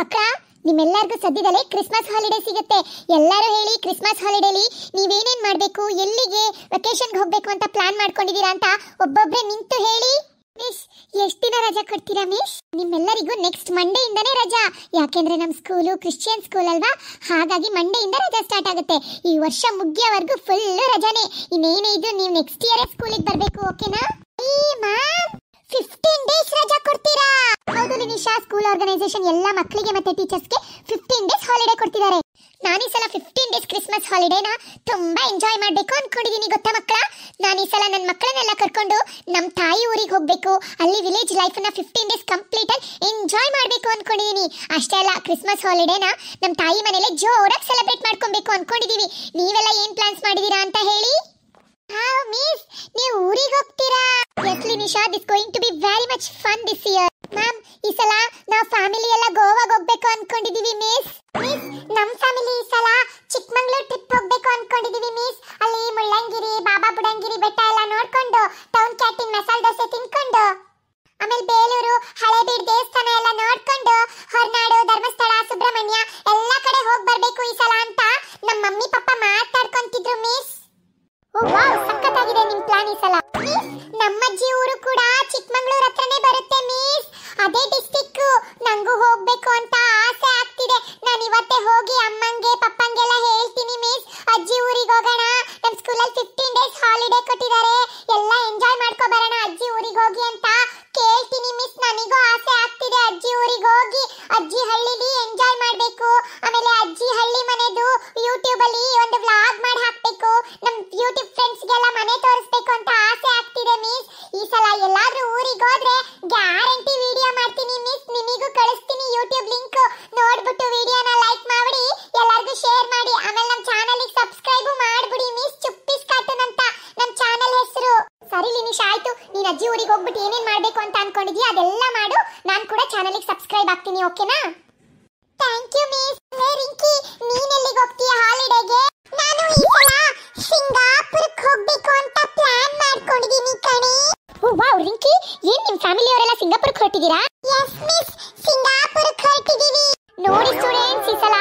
ಮಕ್ಕಳ ನಿಮ್ಮೆಲ್ಲರಿಗೂ ಸದ್ಯದಲ್ಲೇ ಕ್ರಿಸ್ಮಸ್ ಹಾಲಿಡೇ ಸಿಗುತ್ತೆ ಎಲ್ಲರೂ ಹೇಳಿ ಕ್ರಿಸ್ಮಸ್ ಹಾಲಿಡೇಲಿ ನೀವೇನೇನು ಮಾಡಬೇಕು ಎಲ್ಲಿಗೆ ವೆಕೇಶನ್ಗೆ ಹೋಗಬೇಕು ಅಂತ ಪ್ಲಾನ್ ಮಾಡ್ಕೊಂಡಿದ್ದೀರಾ ಅಂತ ಒಬ್ಬೊಬ್ಬರೇ ನಿಂತು ಹೇಳಿ ಮಿಸ್ ಎಷ್ಟು ದಿನ ರಜಾ ಕೊಡ್ತೀರಾ ಮಿಸ್ ನಿಮ್ಮೆಲ್ಲರಿಗೂ ನೆಕ್ಸ್ಟ್ ಮಂಡೇ ಇಂದನೇ ರಜಾ ಯಾಕೆಂದ್ರೆ ನಮ್ಮ ಸ್ಕೂಲು ಕ್ರಿಶ್ಚಿಯನ್ ಸ್ಕೂಲ್ ಅಲ್ವಾ ಹಾಗಾಗಿ ಮಂಡೇ ಇಂದ ರಜಾ ಸ್ಟಾರ್ಟ್ ಆಗುತ್ತೆ ಈ ವರ್ಷ ಮುಗಿಯವರೆಗೂ ಫುಲ್ ರಜಾನೇ ಇನ್ನೇನೇ ನೀವು ನೆಕ್ಸ್ಟ್ ಇಯರೇ ಸ್ಕೂಲಿಗೆ ಬರಬೇಕು ಓಕೆನಾ ಈ ಮ್ಯಾಮ್ ಫಿಫ್ಟೀನ್ ಡೇಸ್ ರಜಾ ಕೊಡ್ತೀರಾ ಹೌದು ನಿಶಾ ಸ್ಕೂಲ್ ಆರ್ಗನೈಸೇಷನ್ ಎಲ್ಲ ಮಕ್ಕಳಿಗೆ ಮತ್ತೆ ಟೀಚರ್ಸ್ಗೆ ಫಿಫ್ಟೀನ್ ಡೇಸ್ ಹಾಲಿಡೇ ಕೊಡ್ತಿದ್ದಾರೆ ನಾನು ಈ ಸಲ ಫಿಫ್ಟೀನ್ ಡೇಸ್ ಕ್ರಿಸ್ಮಸ್ ಹಾಲಿಡೇನ ತುಂಬಾ ಎಂಜಾಯ್ ಮಾಡಬೇಕು ಅನ್ಕೊಂಡಿದ್ದೀನಿ ಗೊತ್ತಾ ಮಕ್ಕಳ ನಾನು ಈ ಸಲ ನನ್ನ ಮಕ್ಕಳನ್ನೆಲ್ಲ ಕರ್ಕೊಂಡು ನಮ್ಮ ತಾಯಿ ಊರಿಗೆ ಹೋಗಬೇಕು ಅಲ್ಲಿ ವಿಲೇಜ್ ಲೈಫ್ ಅನ್ನು ಫಿಫ್ಟೀನ್ ಡೇಸ್ ಕಂಪ್ಲೀಟ್ ಆಗಿ ಎಂಜಾಯ್ ಮಾಡಬೇಕು ಅನ್ಕೊಂಡಿದ್ದೀನಿ ಅಷ್ಟೇ ಅಲ್ಲ ಕ್ರಿಸ್ಮಸ್ ಹಾಲಿಡೇನ ನಮ್ಮ ತಾಯಿ ಮನೇಲೆ ಜೋರಾಗಿ ಸೆಲೆಬ್ರೇಟ್ ಮಾಡ್ಕೊಬೇಕು ಅನ್ಕೊಂಡಿದ್ದೀವಿ ನೀವೆಲ್ಲ ಏನ್ ಪ್ಲಾನ್ಸ್ ಮಾಡಿದ್ದೀರಾ ಅಂತ ಹೇಳಿ ಮಿಸ್ ನೀವು ಊರಿಗ್ ಹೋಗ್ತೀರಾ yes Nishad is going to be very much fun this year ma'am ಈ ಸಲ ನಾವ್ ಫ್ಯಾಮಿಲಿ ಎಲ್ಲ ಗೋವಾಗೆ ಹೋಗ್ಬೇಕು ಅನ್ಕೊಂಡಿದೀವಿ ಮಿಸ್ ಪ್ರತಿ ಊರಿಗೆ ಹೋಗ್ಬಿಟ್ಟು ಏನೇನ್ ಮಾಡ್ಬೇಕು ಅಂತ ಅನ್ಕೊಂಡಿದ್ಯಾ ಅದೆಲ್ಲ ಮಾಡು ನಾನು ಕೂಡ ಗೆ ಸಬ್ಸ್ಕ್ರೈಬ್ ಆಗ್ತೀನಿ ಓಕೆನಾ ಥ್ಯಾಂಕ್ ಯು ಮಿಸ್ ರಿಂಕಿ ನೀನ್ ಎಲ್ಲಿಗೆ ಹೋಗ್ತೀಯ ಹಾಲಿಡೇಗೆ ನಾನು ಈ ಸಲ ಸಿಂಗಾಪುರಕ್ಕೆ ಹೋಗ್ಬೇಕು ಅಂತ ಪ್ಲಾನ್ ಮಾಡ್ಕೊಂಡಿದ್ದೀನಿ ಕಣೆ ಓ ವಾ ರಿಂಕಿ ಏನ್ ನಿಮ್ ಫ್ಯಾಮಿಲಿ ಅವರೆಲ್ಲ ಸಿಂಗಾಪುರಕ್ಕೆ ಹೊರಟಿದ್ದೀರಾ ಎಸ್ ಮಿಸ್ ಸಿಂಗಾಪುರಕ್ಕೆ ಹೊರಟಿದ್ದೀವಿ ನೋಡಿ ಸ್ಟೂಡೆಂಟ್ಸ್ ಈ ಸಲ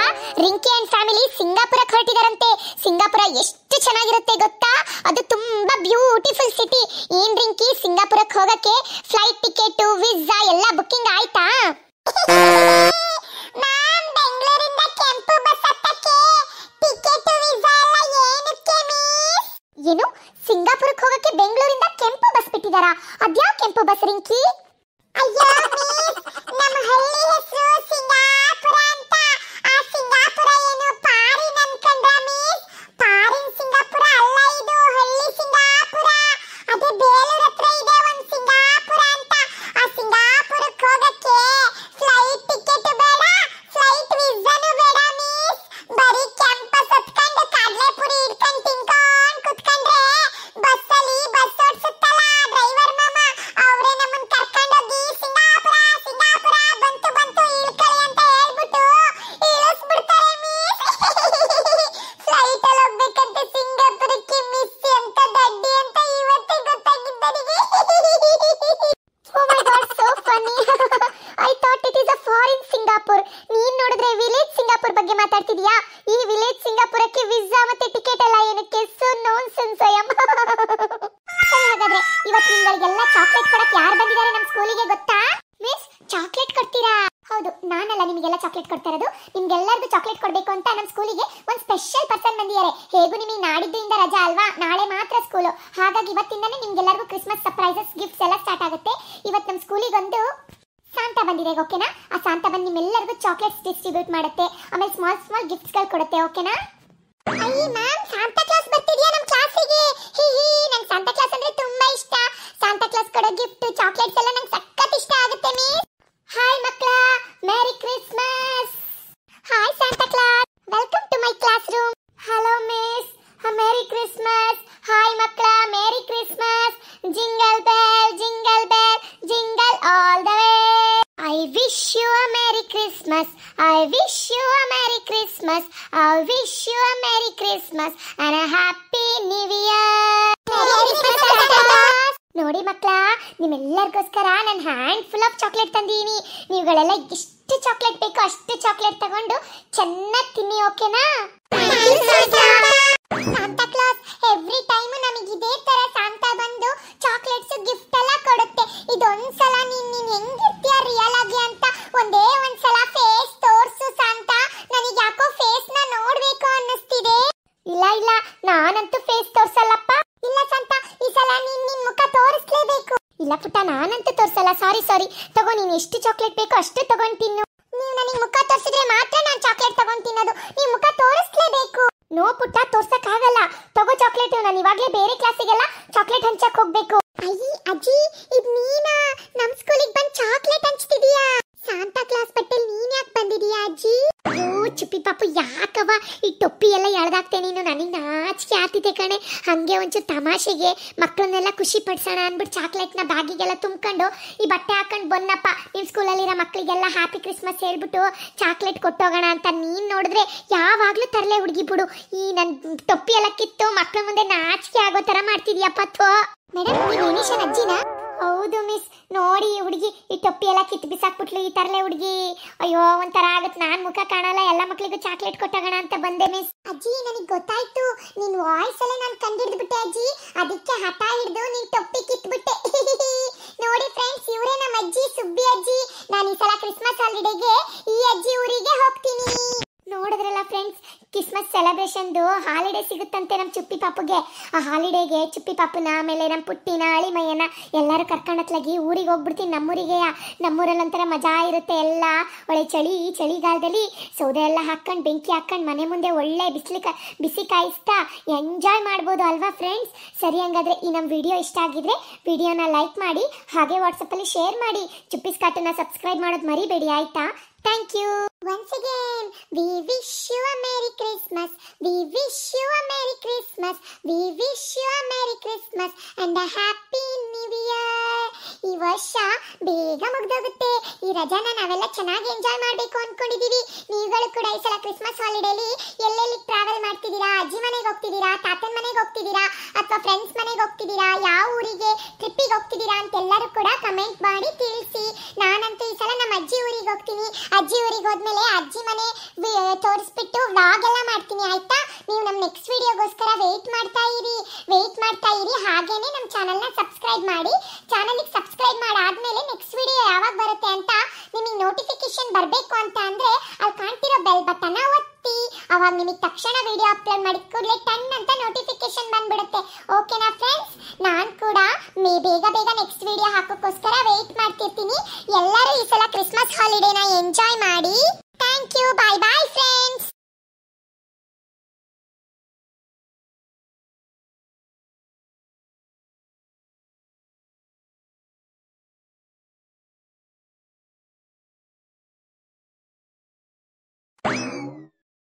ರಿಂಕಿ ಅಂಡ್ ಫ್ಯಾಮಿಲಿ ಸಿಂಗಾಪುರಕ್ಕೆ ಹೊರಟಿದಾರಂತೆ ಸಿಂಗಾಪುರ ಎಷ್ಟು ಚೆನ್ನಾಗಿರುತ್ತೆ ಗೊತ್ತಾ ಅದು ತುಂಬಾ ಬ್ಯೂಟಿಫುಲ್ ಸಿಟಿ ಏನ್ ರಿಂಕಿ ಸಿಂಗಾಪುರಕ್ಕೆ ಹೋಗಕ್ಕೆ ಫ್ಲೈಟ್ ಟಿಕೆಟ್ ವೀಸಾ ಎಲ್ಲ ಬುಕ್ಕಿಂಗ್ ಆಯ್ತಾ ಏನು ಸಿಂಗಾಪುರಕ್ಕೆ ಹೋಗಕ್ಕೆ ಬೆಂಗಳೂರಿಂದ ಕೆಂಪು ಬಸ್ ಬಿಟ್ಟಿದಾರಾ ಅದ್ಯಾವ ಕೆಂಪು ಬಸ್ ರಿಂಕಿ ಅಯ್ಯೋ ನಮ್ಮ ಹಳ್ಳಿ ಹೆಸರು ಸಿಂಗಾ ಚಾಕ್ಲೇಟ್ ಕೊಡಕ್ ಯಾರು ಬಂದಿದ್ದಾರೆ ನಮ್ಮ ಸ್ಕೂಲಿಗೆ ಗೊತ್ತಾ ಮಿಸ್ ಚಾಕ್ಲೇಟ್ ಕೊಡ್ತೀರಾ ಹೌದು ನಾನಲ್ಲ ನಿಮಗೆಲ್ಲ ಚಾಕ್ಲೇಟ್ ಕೊಡ್ತಾ ಇರೋದು ನಿಮ್ಗೆಲ್ಲರಿಗೂ ಚಾಕ್ಲೇಟ್ ಕೊಡಬೇಕು ಅಂತ ನಮ್ಮ ಸ್ಕೂಲಿಗೆ ಒಂದು ಸ್ಪೆಷಲ್ ಪರ್ಸನ್ ಬಂದಿದ್ದಾರೆ ಹೇಗೂ ನಿಮಗೆ ನಾಡಿದ್ದಿಂದ ರಜಾ ಅಲ್ವಾ ನಾಳೆ ಮಾತ್ರ ಸ್ಕೂಲು ಹಾಗಾಗಿ ಇವತ್ತಿಂದನೇ ನಿಮ್ಗೆಲ್ಲರಿಗೂ ಕ್ರಿಸ್ಮಸ್ ಸರ್ಪ್ರೈಸಸ್ ಗಿಫ್ಟ್ಸ್ ಎಲ್ಲ ಸ್ಟಾರ್ಟ್ ಆಗುತ್ತೆ ಇವತ್ತು ನಮ್ಮ ಸ್ಕೂಲಿಗೊಂದು ಸಾಂತಾ ಬಂದಿದೆ ಓಕೆನಾ ಆ ಸಾಂತಾ ಬಂದು ನಿಮ್ಮೆಲ್ಲರಿಗೂ ಚಾಕ್ಲೇಟ್ಸ್ ಡಿಸ್ಟ್ರಿಬ್ಯೂಟ್ ಮಾಡುತ್ತೆ ಆಮೇಲೆ ಸ್ಮಾಲ್ ಸ್ಮಾಲ್ ಗಳು ಕೊಡುತ್ತೆ ಓಕೆನಾ ಅಯ್ಯ ಮ್ಯಾಮ್ ಸಾಂತಾ ಕ್ಲಾಸ್ ಬರ್ತಿದ್ಯಾ ನಮ್ಮ ಕ್ಲಾಸಿಗೆ ಹಿ ಹಿ ನಂಗೆ ಸಾಂತಾ ಕ್ಲಾಸ್ ಅಂದ್ರೆ ತುಂಬಾ ಇಷ್ಟ ಚಾಕ್ಲೇಟ್ಸ್ ಎಲ್ಲ ನಂಗೆ ಸಖತ್ ಇಷ್ಟ ಆಗುತ್ತೆ ಮಿಸ್ ಹಾಯ್ ಮಕ್ಕಳ merry Christmas hi Santa Claus welcome to my classroom hello miss merry Christmas hi ಮಕ್ಕಳ merry Christmas jingle bell jingle bell jingle all the way I wish you a merry Christmas I wish you a merry Christmas I wish you a merry Christmas and ನಿಮ್ಮೆಲ್ಲರಿಗೋಸ್ಕರ ನಾನು handful of chocolate ತಂದೀನಿ ನೀವುಗಳೆಲ್ಲ ಎಷ್ಟು chocolate ಬೇಕೋ ಅಷ್ಟು chocolate ತಗೊಂಡು ಚೆನ್ನಾಗಿ ತಿನ್ನಿ ಓಕೆನಾ ಸಾಂತಾ ಕ್ಲಾಸ್ ಎವ್ರಿ ಟೈಮ್ ನಮಗೆ ಇದೇ ತರ ಸಾಂತಾ ಬಂದು ಚಾಕ್ಲೇಟ್ಸ್ ಗಿಫ್ಟ್ ಎಲ್ಲ ಕೊಡುತ್ತೆ ಸಲ ಸಾರಿ ಸಾರಿ ತಗೋ ನೀನು ಎಷ್ಟು ಚಾಕ್ಲೇಟ್ ಬೇಕೋ ಅಷ್ಟೇ ತಗೊಂಡು ತಿನ್ನು ನೀವು ನನಗೆ ಮುಖ ತೋರಿಸಿದ್ರೆ ಮಾತ್ರ ನಾನು ಚಾಕ್ಲೇಟ್ ತಗೊಂಡು ತಿನ್ನೋದು ನೀವು ಮುಖ ತೋರಿಸ್ಲೇಬೇಕು ನೋ ಪುಟ್ಟ ತೋರ್ಸಕ್ಕಾಗಲ್ಲ ತಗೋ ಚಾಕ್ಲೇಟ್ ನಾನು ಇವಾಗಲೇ ಬೇರೆ ಕ್ಲಾಸಿಗೆಲ್ಲ ಚಾಕ್ಲೇಟ್ ಹಂಚಕ್ ಹೋಗ್ಬೇಕು ಅಯ್ಯಿ ಅಜ್ಜಿ ಇದು ನೀನಾ ನಮ್ ಸ್ಕೂಲಿಗೆ ತೊಪ್ಪಿ ಎಲ್ಲ ಎಳ್ದಾಕ್ತೆ ನೀನು ನನಗೆ ನಾಚಿಕೆ ಆತಿದೆ ಕಣೆ ಹಾಗೆ ಒಂಚೂರು ತಮಾಷೆಗೆ ಮಕ್ಕಳನ್ನೆಲ್ಲ ಖುಷಿ ಪಡಿಸೋಣ ಅಂದ್ಬಿಟ್ಟು ಚಾಕ್ಲೇಟ್ನ ಬ್ಯಾಗಿಗೆಲ್ಲ ತುಂಬ್ಕೊಂಡು ಈ ಬಟ್ಟೆ ಹಾಕೊಂಡು ಬನ್ನಪ್ಪ ನಿಮ್ಮ ಸ್ಕೂಲಲ್ಲಿರೋ ಮಕ್ಕಳಿಗೆಲ್ಲ ಹ್ಯಾಪಿ ಕ್ರಿಸ್ಮಸ್ ಹೇಳ್ಬಿಟ್ಟು ಚಾಕ್ಲೇಟ್ ಕೊಟ್ಟೋಗೋಣ ಅಂತ ನೀನ್ ನೋಡಿದ್ರೆ ಯಾವಾಗ್ಲೂ ತರಲೆ ಹುಡುಗಿ ಬಿಡು ಈ ನನ್ನ ಟೊಪ್ಪಿ ಎಲ್ಲ ಕಿತ್ತು ಮಕ್ಕಳ ಮುಂದೆ ನಾಚಿಕೆ ಆಗೋ ಥರ ಮಾಡ್ತಿದ್ಯಪ್ಪ ಥೋ ಮೇಡಮ್ ಅಜ್ಜಿನಾ ಹೌದು ಮಿಸ್ ನೋಡಿ ಹುಡುಗಿ ಈ ಟೊಪ್ಪಿ ಎಲ್ಲ ಕಿತ್ತು ಬಿಸಾಕ್ಬಿಟ್ಲು ಈ ತರಲೆ ಹುಡುಗಿ ಅಯ್ಯೋ ಒಂಥರ ಆಗುತ್ತೆ ನಾನು ಮುಖ ಕಾಣಲ್ಲ ಎಲ್ಲ ಮಕ್ಳಿಗೂ ಚಾಕ್ಲೇಟ್ ಕೊಟ್ಟೋಗೋಣ ಅಂತ ಬಂದೆ ಮಿಸ್ ಅಜ್ಜಿ ನನಗೆ ಗೊತ್ತಾಯ್ತು ನಿನ್ ವಾಯ್ಸ್ ಅಲ್ಲೇ ನಾನು ಕಂಡಿಡ್ದು ಅಜ್ಜಿ ಅದಕ್ಕೆ ಹಠ ಹಿಡಿದು ನಿನ್ ಟೊಪ್ಪಿ ಕಿತ್ಬಿಟ್ಟೆ ನೋಡಿ ಫ್ರೆಂಡ್ಸ್ ಇವರೇ ನಮ್ಮ ಅಜ್ಜಿ ಸುಬ್ಬಿ ಅಜ್ಜಿ ನಾನು ಈ ಸಲ ಕ್ರಿಸ್ಮಸ್ ಹಾಲಿಡೆಗೆ ಈ ಅಜ್ಜಿ ಊರಿಗೆ ಹೋಗ್ತೀನಿ ನೋಡಿದ್ರಲ್ಲ ಫ್ರೆಂಡ್ಸ್ ಕ್ರಿಸ್ಮಸ್ ಸೆಲೆಬ್ರೇಷನ್ದು ಹಾಲಿಡೇ ಸಿಗುತ್ತಂತೆ ನಮ್ಮ ಚುಪ್ಪಿ ಪಾಪುಗೆ ಆ ಹಾಲಿಡೇಗೆ ಚುಪ್ಪಿ ಪಾಪುನ ಆಮೇಲೆ ನಮ್ಮ ಪುಟ್ಟಿನ ಅಳಿಮಯ್ಯನ ಎಲ್ಲರೂ ಕರ್ಕೊಂಡತ್ಲಾಗಿ ಊರಿಗೆ ಹೋಗ್ಬಿಡ್ತೀನಿ ನಮ್ಮೂರಿಗೆ ನಮ್ಮೂರಲ್ಲಿ ಒಂಥರ ಮಜಾ ಇರುತ್ತೆ ಎಲ್ಲ ಒಳ್ಳೆ ಚಳಿ ಚಳಿಗಾಲದಲ್ಲಿ ಸೌದೆ ಎಲ್ಲ ಹಾಕ್ಕೊಂಡು ಬೆಂಕಿ ಹಾಕ್ಕೊಂಡು ಮನೆ ಮುಂದೆ ಒಳ್ಳೆ ಬಿಸಿಲು ಕ ಬಿಸಿ ಕಾಯಿಸ್ತಾ ಎಂಜಾಯ್ ಮಾಡ್ಬೋದು ಅಲ್ವಾ ಫ್ರೆಂಡ್ಸ್ ಸರಿ ಹಂಗಾದ್ರೆ ಈ ನಮ್ಮ ವಿಡಿಯೋ ಇಷ್ಟ ಆಗಿದ್ರೆ ವಿಡಿಯೋನ ಲೈಕ್ ಮಾಡಿ ಹಾಗೆ ವಾಟ್ಸಪ್ಪಲ್ಲಿ ಶೇರ್ ಮಾಡಿ ಚುಪ್ಪಿಸ್ ಕಾಟನ್ನ ಸಬ್ಸ್ಕ್ರೈಬ್ ಮಾಡೋದು ಮರಿಬೇಡಿ ಆಯ್ತಾ Thank you. Once again, we wish you a Merry Christmas. We wish you a Merry Christmas. We wish you a Merry Christmas and a Happy New Year. ಈ ವರ್ಷ ಬೇಗ ಮುಗ್ದೋಗುತ್ತೆ ಈ ರಜಾನ ನಾವೆಲ್ಲ ಚೆನ್ನಾಗಿ ಎಂಜಾಯ್ ಮಾಡಬೇಕು ಅನ್ಕೊಂಡಿದೀವಿ ನೀವುಗಳು ಕೂಡ ಈ ಸಲ ಕ್ರಿಸ್ಮಸ್ ಹಾಲಿಡೇಲಿ ಎಲ್ಲೆಲ್ಲಿ ಹೋಗ್ತಿದ್ದೀರಾ ಅಜ್ಜಿ ಮನೆಗೆ ಹೋಗ್ತಿದ್ದೀರಾ ತಾತನ ಮನೆಗೆ ಹೋಗ್ತಿದ್ದೀರಾ ಅಥವಾ ಫ್ರೆಂಡ್ಸ್ ಮನೆಗೆ ಹೋಗ್ತಿದ್ದೀರಾ ಯಾವ ಊರಿಗೆ ಟ್ರಿಪ್ಪಿಗೆ ಹೋಗ್ತಿದ್ದೀರಾ ಎಲ್ಲರೂ ಕೂಡ ಕಮೆಂಟ್ ಮಾಡಿ ತಿಳಿಸಿ ನಾನಂತೂ ಈ ಸಲ ನಮ್ಮ ಅಜ್ಜಿ ಊರಿಗೆ ಹೋಗ್ತೀನಿ ಅಜ್ಜಿ ಊರಿಗೆ ಹೋದ್ಮೇಲೆ ಅಜ್ಜಿ ಮನೆ ತೋರಿಸ್ಬಿಟ್ಟು ವ್ಲಾಗ್ ಮಾಡ್ತೀನಿ ಆಯ್ತಾ ನೀವು ನಮ್ಮ ನೆಕ್ಸ್ಟ್ ವಿಡಿಯೋಗೋಸ್ಕರ ವೆಯ್ಟ್ ಮಾಡ್ತಾ ಇರಿ ವೆಯ್ಟ್ ಮಾಡ್ತಾ ಇರಿ ಹಾಗೇನೆ ನಮ್ಮ ಚಾನಲ್ನ ಸಬ್ಸ್ಕ್ರೈಬ್ ಮಾಡಿ ಚಾನಲ್ಗೆ ಸಬ್ಸ್ಕ್ರೈಬ್ ಮಾಡಾದ್ಮೇಲೆ ನೆಕ್ಸ್ಟ್ ವಿಡಿಯೋ ಯಾವಾಗ ಬರುತ್ತೆ ಅಂತ ನಿಮಗೆ ನೋಟಿಫಿಕೇಶನ್ ಬರಬೇಕು ಅಂತ ಅಂದರೆ ಅಲ್ಲಿ ಕಾಣ್ತಿರೋ ಅವಾಗ ನಿಮಗೆ ತಕ್ಷಣ ವಿಡಿಯೋ ಅಪ್ಲೋಡ್ ಮಾಡಿ ಕೂಡಲೇ ಟನ್ ಅಂತ ನೋಟಿಫಿಕೇಶನ್ ಬಂದ್ಬಿಡುತ್ತೆ ಓಕೆನಾ ಫ್ರೆಂಡ್ಸ್ ನಾನು ಕೂಡ ಮೇ ಬೇಗ ಬೇಗ ನೆಕ್ಸ್ಟ್ ವಿಡಿಯೋ ಹಾಕೋಕ್ಕೋಸ್ಕರ ವೆಯ್ಟ್ ಮಾಡ್ತಿರ್ತೀನಿ ಎಲ್ಲರೂ ಈ ಸಲ ಕ್ರಿಸ್ಮಸ್ ಹಾಲಿಡೇನ ಎಂಜಾಯ್ ಮಾಡಿ thank you bye bye friends